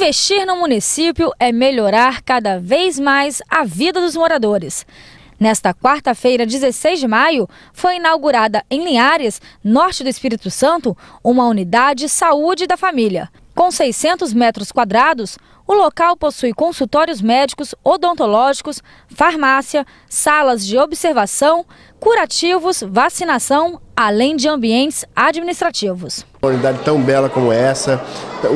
Investir no município é melhorar cada vez mais a vida dos moradores. Nesta quarta-feira, 16 de maio, foi inaugurada em Linhares, norte do Espírito Santo, uma unidade saúde da família. Com 600 metros quadrados, o local possui consultórios médicos, odontológicos, farmácia, salas de observação, curativos, vacinação, além de ambientes administrativos. Uma unidade tão bela como essa,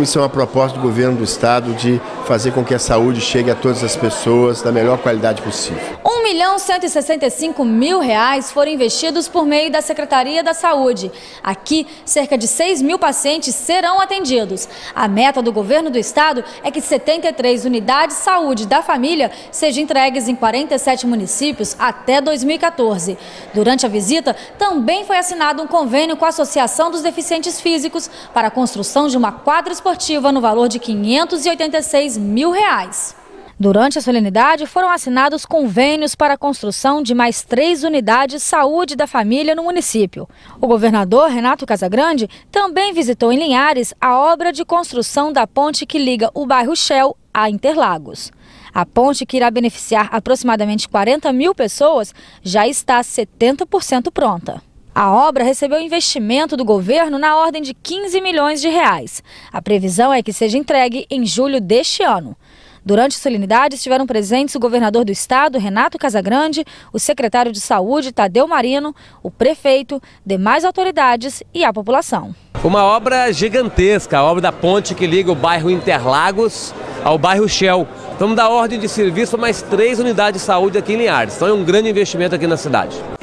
isso é uma proposta do governo do estado de fazer com que a saúde chegue a todas as pessoas da melhor qualidade possível. 1 milhão 165 mil reais foram investidos por meio da Secretaria da Saúde. Aqui, cerca de 6 mil pacientes serão atendidos. A meta do governo do estado é que 73 unidades de saúde da família sejam entregues em 47 municípios até 2014. Durante a visita, também foi assinado um convênio com a Associação dos Deficientes Físicos para a construção de uma quadra esportiva no valor de 586 mil reais. Durante a solenidade, foram assinados convênios para a construção de mais três unidades saúde da família no município. O governador Renato Casagrande também visitou em Linhares a obra de construção da ponte que liga o bairro Shell a Interlagos. A ponte, que irá beneficiar aproximadamente 40 mil pessoas, já está 70% pronta. A obra recebeu investimento do governo na ordem de 15 milhões de reais. A previsão é que seja entregue em julho deste ano. Durante solenidade estiveram presentes o governador do estado, Renato Casagrande, o secretário de saúde, Tadeu Marino, o prefeito, demais autoridades e a população. Uma obra gigantesca, a obra da ponte que liga o bairro Interlagos ao bairro Shell. Vamos dar ordem de serviço a mais três unidades de saúde aqui em Linhares. Então é um grande investimento aqui na cidade.